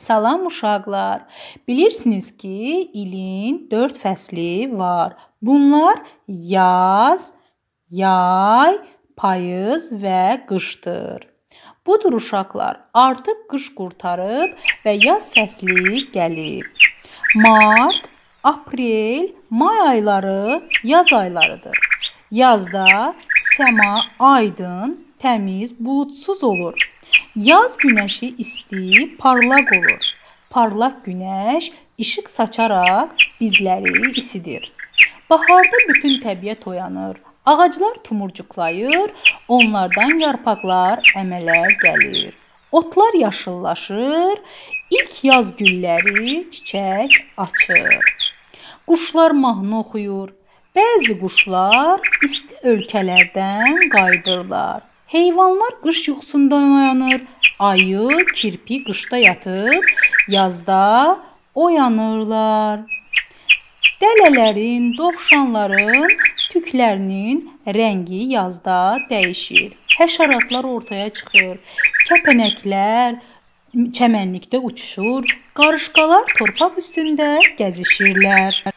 Salam uşaqlar. Bilirsiniz ki, ilin 4 fəsli var. Bunlar yaz, yay, payız və qışdır. Budur uşaqlar, artıq qış qurtarıb və yaz fəsli gəlib. Mart, aprel, may ayları yaz aylarıdır. Yazda səma aydın, təmiz, buludsuz olur. Yaz günəşi isti, parlaq olur. Parlaq günəş işıq saçaraq bizləri isidir. Baharda bütün təbiət oyanır. Ağaclar tumurcuqlayır, onlardan yarpaqlar əmələ gəlir. Otlar yaşıllaşır, ilk yaz gülləri çiçək açır. Quşlar mahnı oxuyur. Bəzi quşlar isti ölkələrdən qayıdırlar. Heyvanlar qış yuxusundan oyanır. Ayı, kirpi qışda yatıb, yazda oyanırlar. Dələlərin, dovşanların tüklərinin rəngi yazda dəyişir. Həşəratlar ortaya çıxır. Kəpənəklər çəmənlikdə uçuşur, qarışqalar torpaq üstündə gəzişirlər.